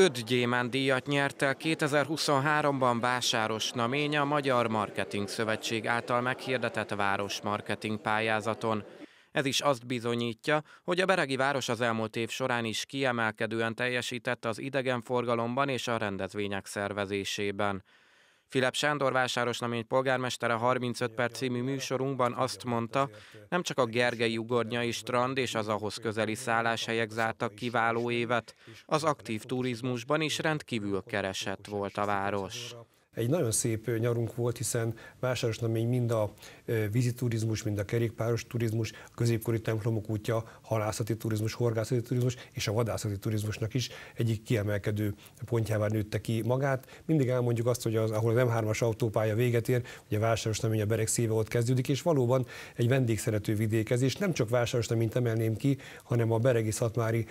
Öt gyémán díjat nyert el 2023-ban Vásáros Namény a Magyar Marketing Szövetség által meghirdetett városmarketing pályázaton. Ez is azt bizonyítja, hogy a Beregi város az elmúlt év során is kiemelkedően teljesített az idegenforgalomban és a rendezvények szervezésében. Filip Sándor vásáros, amint polgármestere 35 perc című műsorunkban azt mondta, nem csak a Gergely Ugornyai strand és az ahhoz közeli szálláshelyek zártak kiváló évet, az aktív turizmusban is rendkívül keresett volt a város. Egy nagyon szép nyarunk volt, hiszen vásárosnak még mind a víziturizmus, mind a kerékpáros turizmus, a középkori templomok útja, halászati turizmus, horgászati turizmus és a vadászati turizmusnak is egyik kiemelkedő pontjává nőtte ki magát. Mindig elmondjuk azt, hogy az, ahol az M3-as autópálya véget ér, ugye vásárosnak a berek szíve ott kezdődik, és valóban egy vendégszerető vidékezés. nem csak vásárosnak, mint emelném ki, hanem a beregi szatmári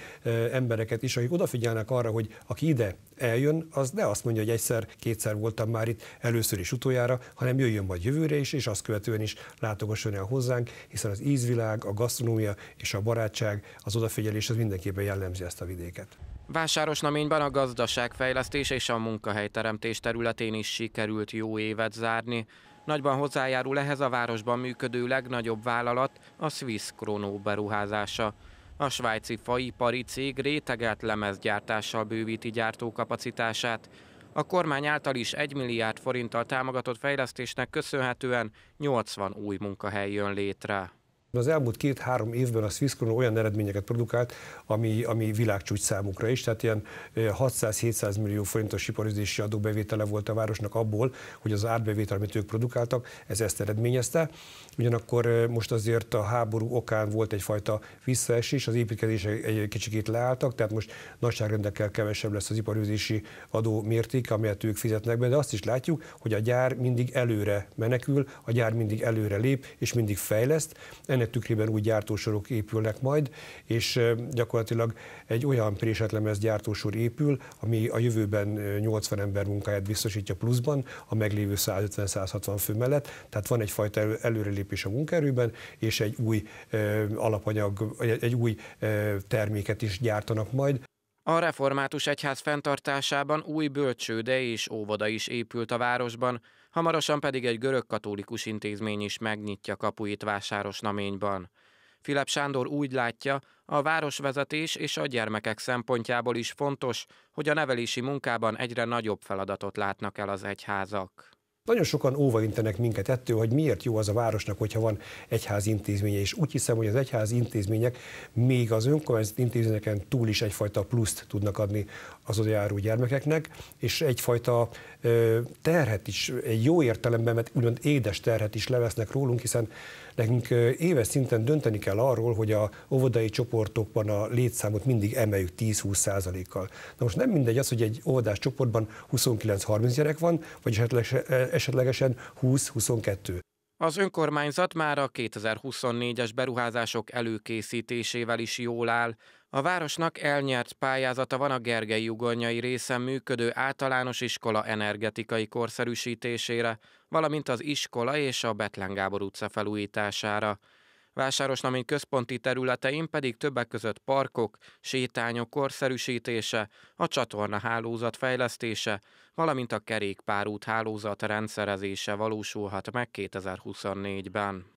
embereket is, akik odafigyelnek arra, hogy aki ide eljön, az ne azt mondja, hogy egyszer, kétszer voltam már már itt először is utoljára, hanem jöjjön majd jövőre is, és azt követően is látogasson el hozzánk, hiszen az ízvilág, a gasztronómia és a barátság, az odafigyelés az mindenképpen jellemzi ezt a vidéket. Vásárosnaményben a gazdaságfejlesztés és a munkahelyteremtés területén is sikerült jó évet zárni. Nagyban hozzájárul ehhez a városban működő legnagyobb vállalat, a Swiss Krono beruházása. A svájci faipari cég rétegelt lemezgyártással bővíti gyártókapacitását, a kormány által is 1 milliárd forinttal támogatott fejlesztésnek köszönhetően 80 új munkahely jön létre. Az elmúlt két-három évben a Swisscom olyan eredményeket produkált, ami, ami világcsúcs számukra is, tehát ilyen 600-700 millió forintos iparüzési adóbevétele volt a városnak abból, hogy az árbevétel, amit ők produkáltak, ez ezt eredményezte. Ugyanakkor most azért a háború okán volt egyfajta visszaesés, az építkezések egy kicsikét leálltak, tehát most nagyságrendekkel kevesebb lesz az iparüzési adó mérték, amelyet ők fizetnek be, de azt is látjuk, hogy a gyár mindig előre menekül, a gyár mindig előre lép és mindig fejleszt ennek tükrében új gyártósorok épülnek majd, és gyakorlatilag egy olyan présetlemez gyártósor épül, ami a jövőben 80 ember munkáját biztosítja pluszban, a meglévő 150-160 fő mellett, tehát van egyfajta előrelépés a munkaerőben, és egy új alapanyag, egy új terméket is gyártanak majd. A református egyház fenntartásában új bölcsőde és óvoda is épült a városban, hamarosan pedig egy görög-katolikus intézmény is megnyitja kapuit vásárosnaményban. Filip Sándor úgy látja, a városvezetés és a gyermekek szempontjából is fontos, hogy a nevelési munkában egyre nagyobb feladatot látnak el az egyházak. Nagyon sokan óva intenek minket ettől, hogy miért jó az a városnak, hogyha van egyház intézménye, és úgy hiszem, hogy az egyház intézmények még az önkormányzat intézményeken túl is egyfajta pluszt tudnak adni az oda járó gyermekeknek, és egyfajta terhet is, egy jó értelemben, mert úgymond édes terhet is levesznek rólunk, hiszen nekünk éves szinten dönteni kell arról, hogy a óvodai csoportokban a létszámot mindig emeljük 10-20 százalékkal. Na most nem mindegy az, hogy egy óvodás csoportban 29-30 gyerek van, vagy esetleg e, esetlegesen 20-22. Az önkormányzat már a 2024-es beruházások előkészítésével is jól áll. A városnak elnyert pályázata van a Gergely Jugonyai részen működő általános iskola energetikai korszerűsítésére, valamint az iskola és a Betlen Gábor utca felújítására. Vásárosnamény központi területein pedig többek között parkok, sétányok korszerűsítése, a csatorna hálózat fejlesztése, valamint a kerékpárút hálózat rendszerezése valósulhat meg 2024-ben.